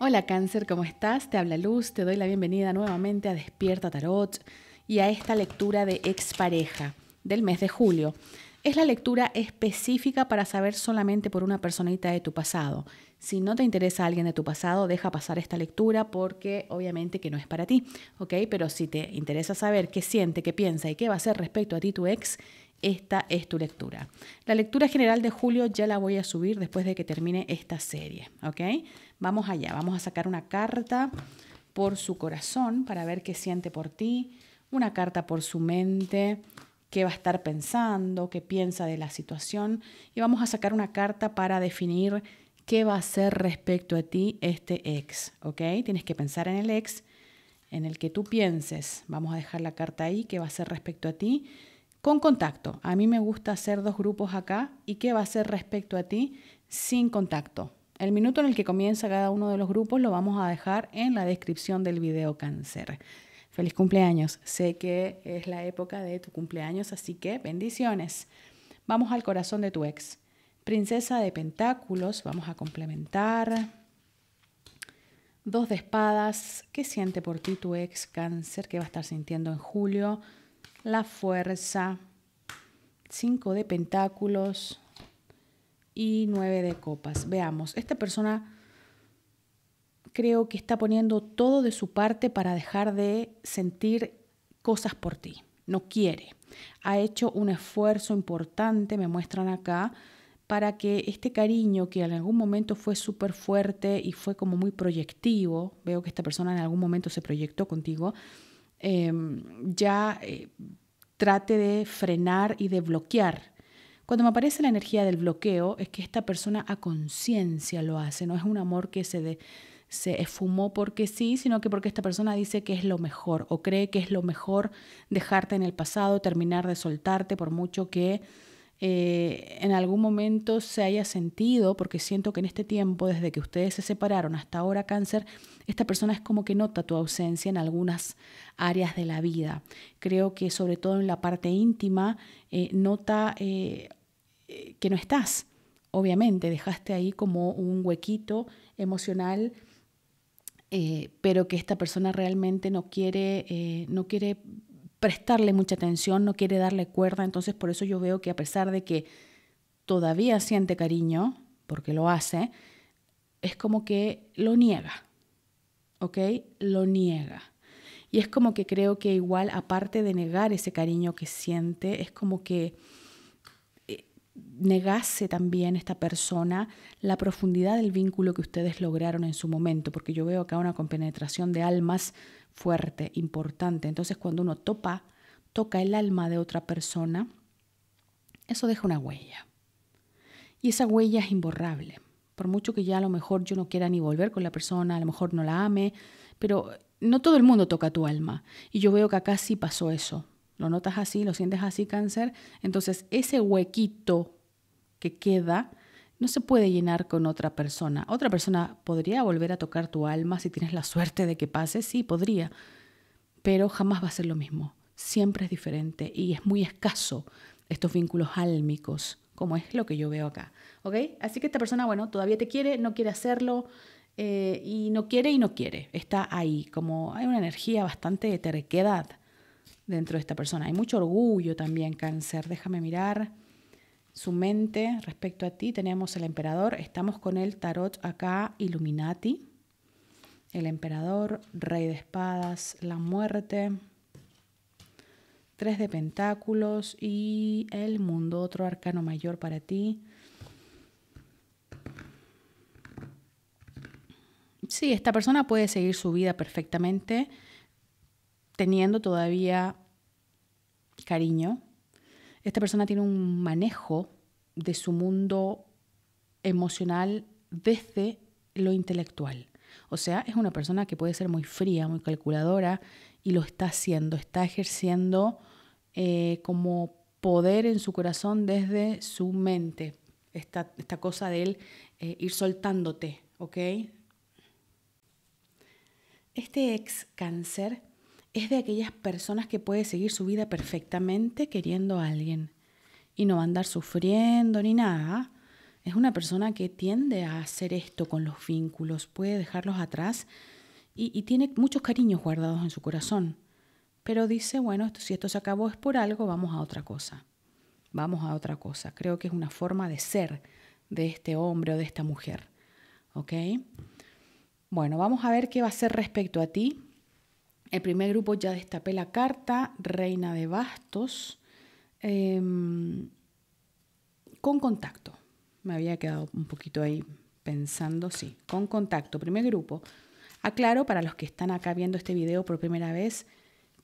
Hola cáncer, ¿cómo estás? Te habla Luz, te doy la bienvenida nuevamente a Despierta Tarot y a esta lectura de expareja del mes de julio. Es la lectura específica para saber solamente por una personita de tu pasado. Si no te interesa alguien de tu pasado, deja pasar esta lectura porque obviamente que no es para ti, ¿ok? Pero si te interesa saber qué siente, qué piensa y qué va a hacer respecto a ti tu ex, esta es tu lectura. La lectura general de julio ya la voy a subir después de que termine esta serie, ¿ok? Vamos allá, vamos a sacar una carta por su corazón para ver qué siente por ti, una carta por su mente, qué va a estar pensando, qué piensa de la situación y vamos a sacar una carta para definir qué va a hacer respecto a ti este ex, ¿ok? Tienes que pensar en el ex en el que tú pienses. Vamos a dejar la carta ahí, qué va a ser respecto a ti con contacto. A mí me gusta hacer dos grupos acá y qué va a ser respecto a ti sin contacto, el minuto en el que comienza cada uno de los grupos lo vamos a dejar en la descripción del video cáncer. Feliz cumpleaños. Sé que es la época de tu cumpleaños, así que bendiciones. Vamos al corazón de tu ex. Princesa de Pentáculos, vamos a complementar. Dos de espadas, ¿qué siente por ti tu ex cáncer? ¿Qué va a estar sintiendo en julio? La fuerza. Cinco de Pentáculos, y nueve de copas. Veamos, esta persona creo que está poniendo todo de su parte para dejar de sentir cosas por ti. No quiere. Ha hecho un esfuerzo importante, me muestran acá, para que este cariño que en algún momento fue súper fuerte y fue como muy proyectivo, veo que esta persona en algún momento se proyectó contigo, em, ya eh, trate de frenar y de bloquear cuando me aparece la energía del bloqueo, es que esta persona a conciencia lo hace, no es un amor que se, se esfumó porque sí, sino que porque esta persona dice que es lo mejor o cree que es lo mejor dejarte en el pasado, terminar de soltarte por mucho que eh, en algún momento se haya sentido, porque siento que en este tiempo, desde que ustedes se separaron hasta ahora cáncer, esta persona es como que nota tu ausencia en algunas áreas de la vida. Creo que sobre todo en la parte íntima, eh, nota... Eh, eh, que no estás. Obviamente, dejaste ahí como un huequito emocional, eh, pero que esta persona realmente no quiere, eh, no quiere prestarle mucha atención, no quiere darle cuerda. Entonces, por eso yo veo que a pesar de que todavía siente cariño, porque lo hace, es como que lo niega, ¿ok? Lo niega. Y es como que creo que igual, aparte de negar ese cariño que siente, es como que negase también esta persona la profundidad del vínculo que ustedes lograron en su momento, porque yo veo acá una compenetración de almas fuerte, importante. Entonces cuando uno topa, toca el alma de otra persona, eso deja una huella. Y esa huella es imborrable. Por mucho que ya a lo mejor yo no quiera ni volver con la persona, a lo mejor no la ame, pero no todo el mundo toca tu alma. Y yo veo que acá sí pasó eso lo notas así, lo sientes así cáncer, entonces ese huequito que queda no se puede llenar con otra persona. Otra persona podría volver a tocar tu alma si tienes la suerte de que pase, sí, podría, pero jamás va a ser lo mismo. Siempre es diferente y es muy escaso estos vínculos álmicos, como es lo que yo veo acá. ¿Ok? Así que esta persona, bueno, todavía te quiere, no quiere hacerlo, eh, y no quiere y no quiere. Está ahí, como hay una energía bastante de terquedad dentro de esta persona. Hay mucho orgullo también, cáncer. Déjame mirar su mente respecto a ti. Tenemos el emperador, estamos con el tarot acá, Illuminati. El emperador, rey de espadas, la muerte, tres de pentáculos y el mundo, otro arcano mayor para ti. Sí, esta persona puede seguir su vida perfectamente teniendo todavía cariño, esta persona tiene un manejo de su mundo emocional desde lo intelectual. O sea, es una persona que puede ser muy fría, muy calculadora y lo está haciendo, está ejerciendo eh, como poder en su corazón desde su mente. Esta, esta cosa de él eh, ir soltándote, ¿ok? Este ex cáncer es de aquellas personas que puede seguir su vida perfectamente queriendo a alguien y no va a andar sufriendo ni nada. Es una persona que tiende a hacer esto con los vínculos, puede dejarlos atrás y, tiene muchos cariños guardados en su corazón. Pero dice, bueno, si esto se acabó es por algo, vamos a otra cosa. Vamos a otra cosa. Creo que es una forma de ser de este hombre o de esta mujer. ¿Ok? Bueno, vamos a ver qué va a ser respecto a ti el primer grupo ya destapé la carta, Reina de Bastos, em, con contacto. Me había quedado un poquito ahí pensando, sí, con contacto, primer grupo. Aclaro para los que están acá viendo este video por primera vez,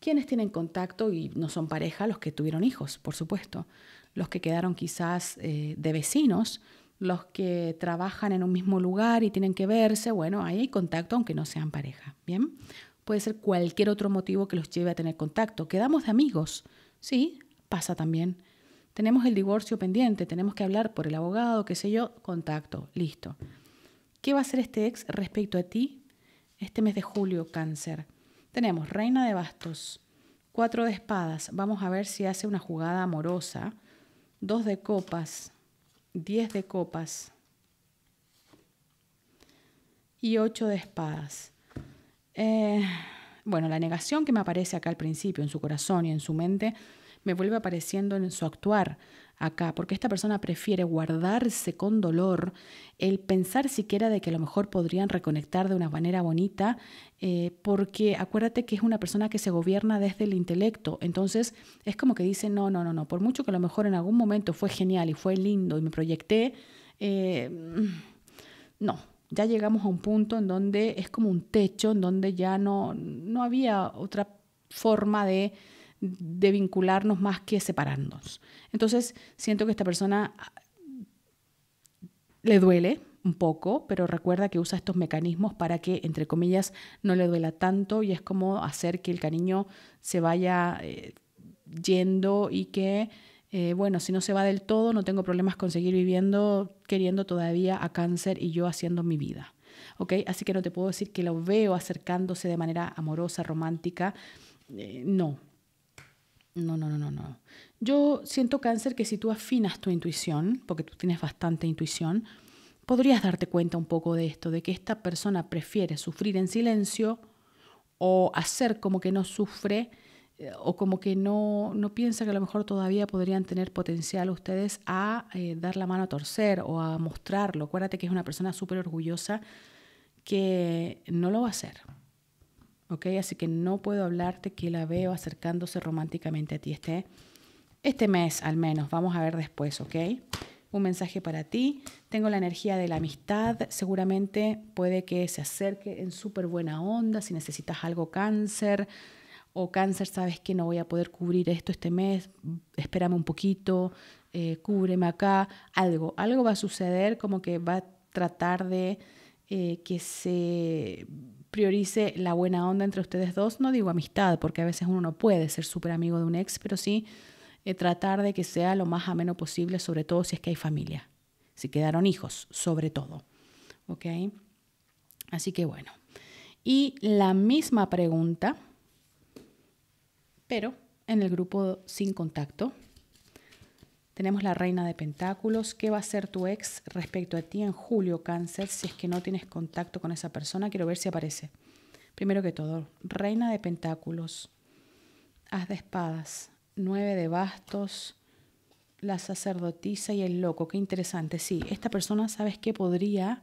quienes tienen contacto y no son pareja, los que tuvieron hijos, por supuesto, los que quedaron quizás eh, de vecinos, los que trabajan en un mismo lugar y tienen que verse, bueno, ahí hay contacto aunque no sean pareja, ¿bien? Puede ser cualquier otro motivo que los lleve a tener contacto. Quedamos de amigos. Sí, pasa también. Tenemos el divorcio pendiente, tenemos que hablar por el abogado, qué sé yo, contacto, listo. ¿Qué va a hacer este ex respecto a ti este mes de julio, cáncer? Tenemos Reina de Bastos, Cuatro de espadas, vamos a ver si hace una jugada amorosa. Dos de copas, diez de copas y ocho de espadas. Eh, bueno, la negación que me aparece acá al principio, en su corazón y en su mente, me vuelve apareciendo en su actuar acá, porque esta persona prefiere guardarse con dolor el pensar siquiera de que a lo mejor podrían reconectar de una manera bonita, eh, porque acuérdate que es una persona que se gobierna desde el intelecto, entonces es como que dice, no, no, no, no, por mucho que a lo mejor en algún momento fue genial y fue lindo y me proyecté, eh, mm, no, ya llegamos a un punto en donde es como un techo, en donde ya no, no había otra forma de, de vincularnos más que separarnos. Entonces siento que esta persona ah, le duele un poco, pero recuerda que usa estos mecanismos para que, entre comillas, no le duela tanto y es como hacer que el cariño se vaya eh, yendo y que eh, bueno, si no se va del todo, no tengo problemas con seguir viviendo, queriendo todavía a cáncer y yo haciendo mi vida. ¿ok? Así que no te puedo decir que lo veo acercándose de manera amorosa, romántica. Eh, no. No, no, no, no, no. Yo siento cáncer que si tú afinas tu intuición, porque tú tienes bastante intuición, podrías darte cuenta un poco de esto, de que esta persona prefiere sufrir en silencio o hacer como que no sufre eh, o como que no, no piensa que a lo mejor todavía podrían tener potencial ustedes a eh, dar la mano a torcer o a mostrarlo. Acuérdate que es una persona súper orgullosa que no lo va a hacer. ¿Ok? Así que no puedo hablarte que la veo acercándose románticamente a ti este, este mes al menos. Vamos a ver después, ¿ok? Un mensaje para ti. Tengo la energía de la amistad. Seguramente puede que se acerque en súper buena onda. Si necesitas algo cáncer o cáncer, sabes que no voy a poder cubrir esto este mes, espérame un poquito, eh, cúbreme acá, algo, algo va a suceder como que va a tratar de eh, que se priorice la buena onda entre ustedes dos, no digo amistad, porque a veces uno no puede ser súper amigo de un ex, pero sí eh, tratar de que sea lo más ameno posible, sobre todo si es que hay familia, si quedaron hijos, sobre todo. ¿Ok? Así que bueno. Y la misma pregunta pero en el grupo sin contacto tenemos la reina de pentáculos. ¿Qué va a hacer tu ex respecto a ti en julio, cáncer, si es que no tienes contacto con esa persona? Quiero ver si aparece. Primero que todo, reina de pentáculos, haz de espadas, nueve de bastos, la sacerdotisa y el loco. Qué interesante. Sí, esta persona, ¿sabes qué? Podría,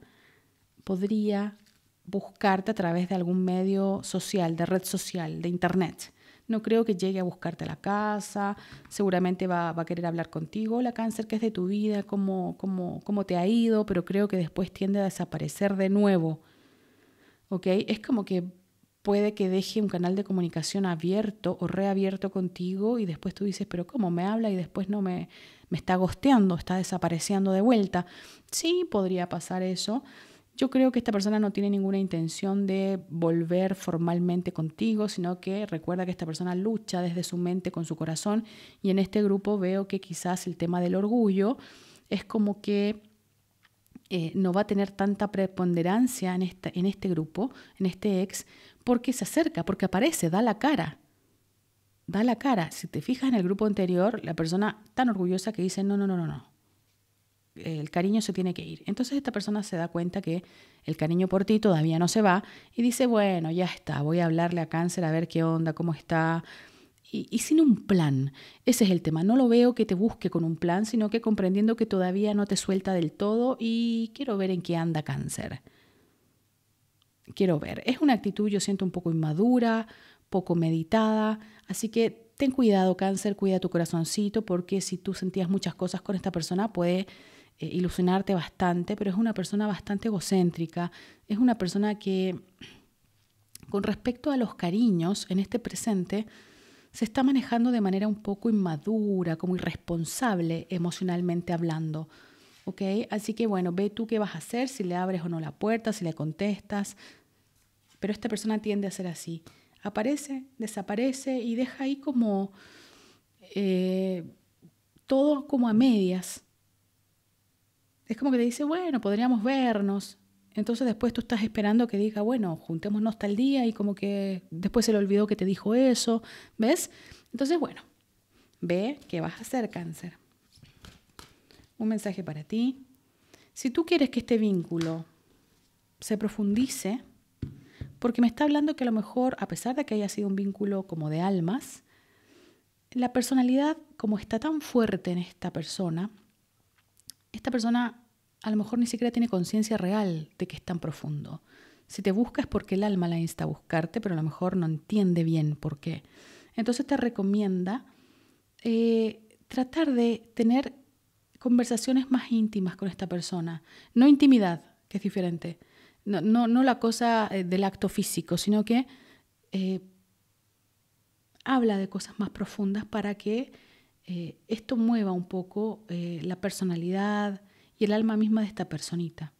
podría buscarte a través de algún medio social, de red social, de internet no creo que llegue a buscarte a la casa, seguramente va, a querer hablar contigo, La cáncer, que es de tu vida? ¿Cómo, cómo, ¿Cómo te ha ido? Pero creo que después tiende a desaparecer de nuevo. Es como que puede que deje un canal de comunicación abierto o reabierto contigo y después tú dices, pero ¿cómo me habla y después no me, me está gosteando, está desapareciendo de vuelta? Sí, podría pasar eso yo creo que esta persona no tiene ninguna intención de volver formalmente contigo, sino que recuerda que esta persona lucha desde su mente con su corazón y en este grupo veo que quizás el tema del orgullo es como que eh, no va a tener tanta preponderancia en, en este grupo, en este ex, porque se acerca, porque aparece, da la cara. Da la cara. Si te fijas en el grupo anterior, la persona tan orgullosa que dice, no, no, no, no, no, eh, el cariño se tiene que ir. Entonces esta persona se da cuenta que el cariño por ti todavía no se va y dice, bueno, ya está, voy a hablarle a cáncer a ver qué onda, cómo está. Y, sin un plan, ese es el tema. No lo veo que te busque con un plan, sino que comprendiendo que todavía no te suelta del todo y quiero ver en qué anda cáncer. Quiero ver. Es una actitud, yo siento, un poco inmadura, poco meditada, así que ten cuidado cáncer, cuida tu corazoncito, porque si tú sentías muchas cosas con esta persona, puede eh, ilusionarte bastante, pero es una persona bastante egocéntrica, es una persona que con respecto a los cariños en este presente, se está manejando de manera un poco inmadura, como irresponsable emocionalmente hablando. ¿Ok? Así que bueno, ve tú qué vas a hacer, si le abres o no la puerta, si le contestas. Pero esta persona tiende a ser así. Aparece, desaparece y deja ahí como eh, todo como a medias es como que te dice, bueno, podríamos vernos. Entonces después tú estás esperando que diga, bueno, juntémonos tal día y como que después se le olvidó que te dijo eso, ¿ves? Entonces, bueno, ve que vas a hacer cáncer. Un mensaje para ti. Si tú quieres que este vínculo se profundice, porque me está hablando que a lo mejor, a pesar de que haya sido un vínculo como de almas, la personalidad como está tan fuerte en esta persona, esta persona a lo mejor ni siquiera tiene conciencia real de que es tan profundo. Si te busca es porque el alma la insta a buscarte, pero a lo mejor no entiende bien por qué. Entonces te recomienda eh, tratar de tener conversaciones más íntimas con esta persona. No intimidad, que es diferente. No, la cosa eh, del acto físico, sino que eh, habla de cosas más profundas para que esto mueva un poco la personalidad, y el alma misma de esta personita.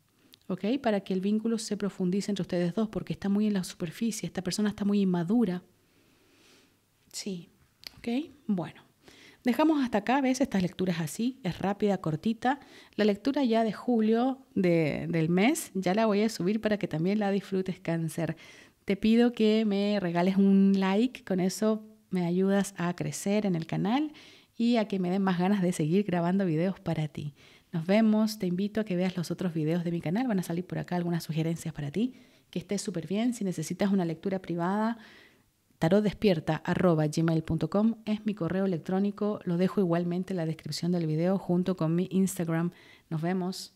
¿Ok? Para que el vínculo se profundice entre ustedes dos, porque está muy en la superficie, esta persona está muy inmadura. Sí, ¿ok? Bueno. Dejamos hasta acá, ¿ves? Estas lecturas así, es rápida, cortita. La lectura ya de julio del mes, ya la voy a subir para que también la disfrutes, cáncer. Te pido que me regales un like, con eso me ayudas a crecer en el canal y a que me den más ganas de seguir grabando videos para ti. Nos vemos, te invito a que veas los otros videos de mi canal, van a salir por acá algunas sugerencias para ti, que estés súper bien, si necesitas una lectura privada, tarotdespierta.gmail.com es mi correo electrónico, lo dejo igualmente en la descripción del video junto con mi Instagram. Nos vemos.